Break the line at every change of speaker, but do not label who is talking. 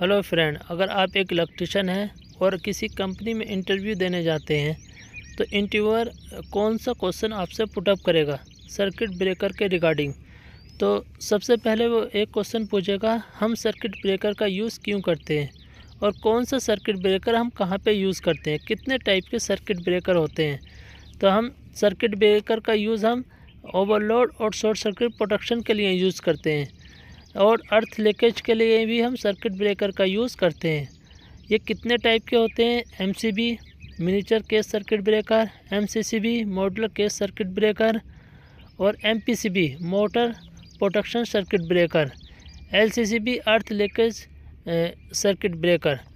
hello friend अगर आप एक इलेक्ट्रिशन हैं और किसी कंपनी में इंटरव्यू देने जाते हैं तो इंटरव्यूअर कौन सा क्वेश्चन आपसे पुटअप करेगा सर्किट ब्रेकर के रिगार्डिंग तो सबसे पहले वो एक क्वेश्चन पूछेगा हम सर्किट ब्रेकर का यूज़ क्यों करते हैं और कौन सा सर्किट ब्रेकर हम कहाँ पे यूज़ करते हैं कितने टाइप के सर्किट ब्रेकर होते हैं तो हम सर्किट ब्रेकर का यूज़ हम ओवरलोड और शॉर्ट सर्किट प्रोटेक्शन के लिए यूज़ करते हैं और अर्थ लीकेज के लिए भी हम सर्किट ब्रेकर का यूज़ करते हैं ये कितने टाइप के होते हैं M C B miniature case circuit breaker M C C B model case circuit breaker और M P C B motor protection circuit breaker L C C B earth leakage circuit breaker